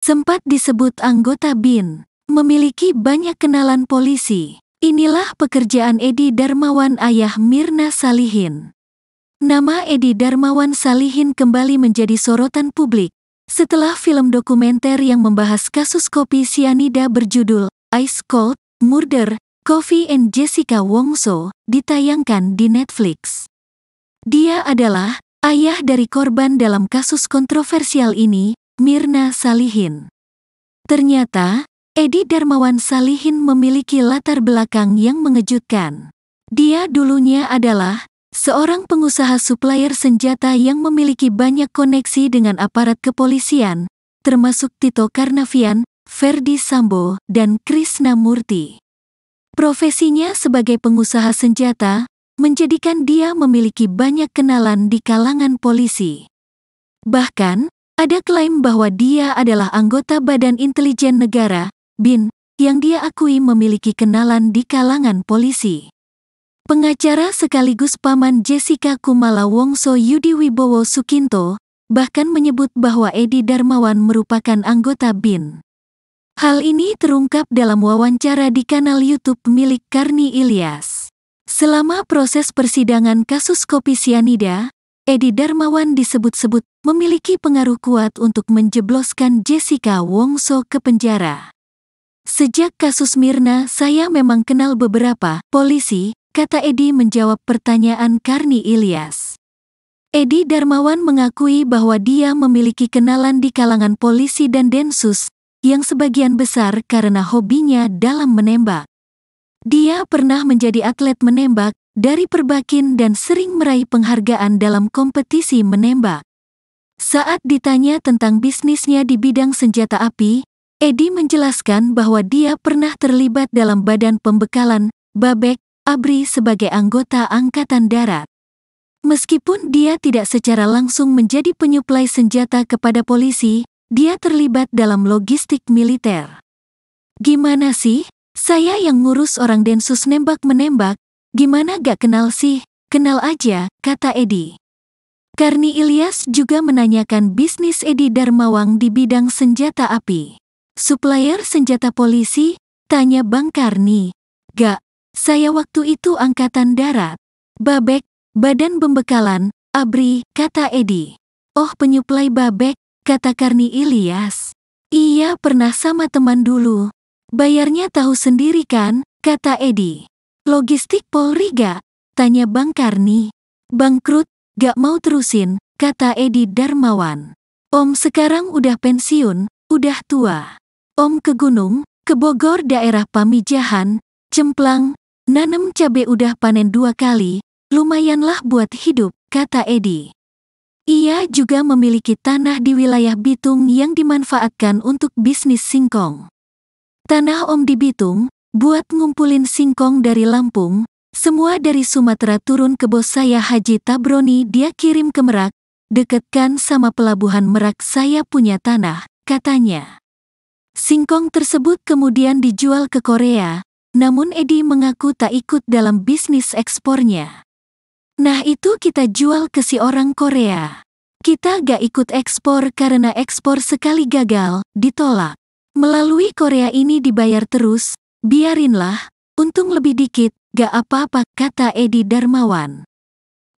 sempat disebut anggota BIN, memiliki banyak kenalan polisi. Inilah pekerjaan Edi Darmawan ayah Mirna Salihin. Nama Edi Darmawan Salihin kembali menjadi sorotan publik setelah film dokumenter yang membahas kasus kopi sianida berjudul Ice Cold Murder, Coffee and Jessica Wongso ditayangkan di Netflix. Dia adalah ayah dari korban dalam kasus kontroversial ini Mirna Salihin. Ternyata, Edi Darmawan Salihin memiliki latar belakang yang mengejutkan. Dia dulunya adalah seorang pengusaha supplier senjata yang memiliki banyak koneksi dengan aparat kepolisian, termasuk Tito Karnavian, Ferdi Sambo, dan Krisna Murti. Profesinya sebagai pengusaha senjata menjadikan dia memiliki banyak kenalan di kalangan polisi. Bahkan, ada klaim bahwa dia adalah anggota Badan Intelijen Negara, BIN, yang dia akui memiliki kenalan di kalangan polisi. Pengacara sekaligus paman Jessica Kumala Wongso Yudi Wibowo Sukinto, bahkan menyebut bahwa Edi Darmawan merupakan anggota BIN. Hal ini terungkap dalam wawancara di kanal YouTube milik Karni Ilyas. Selama proses persidangan kasus kopi sianida, Edi Darmawan disebut-sebut memiliki pengaruh kuat untuk menjebloskan Jessica Wongso ke penjara. Sejak kasus Mirna, saya memang kenal beberapa polisi, kata Edi menjawab pertanyaan Karni Ilyas. Edi Darmawan mengakui bahwa dia memiliki kenalan di kalangan polisi dan Densus, yang sebagian besar karena hobinya dalam menembak. Dia pernah menjadi atlet menembak dari perbakin dan sering meraih penghargaan dalam kompetisi menembak. Saat ditanya tentang bisnisnya di bidang senjata api, Edi menjelaskan bahwa dia pernah terlibat dalam badan pembekalan, Babek, ABRI sebagai anggota Angkatan Darat. Meskipun dia tidak secara langsung menjadi penyuplai senjata kepada polisi, dia terlibat dalam logistik militer. Gimana sih? Saya yang ngurus orang Densus nembak-menembak, Gimana gak kenal sih? Kenal aja, kata Edi. Karni Ilyas juga menanyakan bisnis Edi Darmawang di bidang senjata api. Supplier senjata polisi? Tanya Bang Karni. Gak, saya waktu itu angkatan darat. Babek, badan pembekalan, abri, kata Edi. Oh penyuplai babek, kata Karni Ilyas. Iya pernah sama teman dulu. Bayarnya tahu sendiri kan, kata Edi. Logistik Polri gak? Tanya Bang Karni. Bangkrut, gak mau terusin, kata Edi Darmawan. Om sekarang udah pensiun, udah tua. Om ke gunung, ke Bogor daerah Pamijahan, Cemplang, nanem cabe udah panen dua kali, lumayanlah buat hidup, kata Edi. Ia juga memiliki tanah di wilayah Bitung yang dimanfaatkan untuk bisnis singkong. Tanah Om di Bitung, Buat ngumpulin singkong dari Lampung, semua dari Sumatera turun ke bos saya Haji Tabroni dia kirim ke Merak, dekatkan sama pelabuhan Merak saya punya tanah, katanya. Singkong tersebut kemudian dijual ke Korea, namun Edi mengaku tak ikut dalam bisnis ekspornya. Nah itu kita jual ke si orang Korea. Kita gak ikut ekspor karena ekspor sekali gagal, ditolak. Melalui Korea ini dibayar terus, Biarinlah, untung lebih dikit, gak apa-apa, kata Edi Darmawan.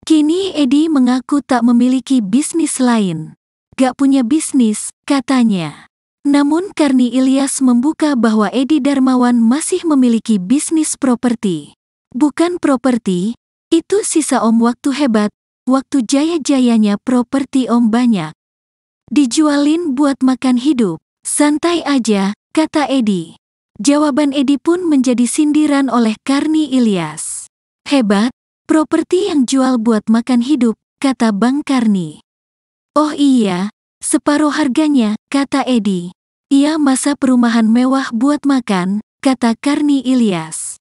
Kini Edi mengaku tak memiliki bisnis lain. Gak punya bisnis, katanya. Namun Karni Ilyas membuka bahwa Edi Darmawan masih memiliki bisnis properti. Bukan properti, itu sisa om waktu hebat, waktu jaya-jayanya properti om banyak. Dijualin buat makan hidup, santai aja, kata Edi. Jawaban Edi pun menjadi sindiran oleh Karni Ilyas. Hebat, properti yang jual buat makan hidup, kata Bang Karni. Oh iya, separuh harganya, kata Edi. Ia masa perumahan mewah buat makan, kata Karni Ilyas.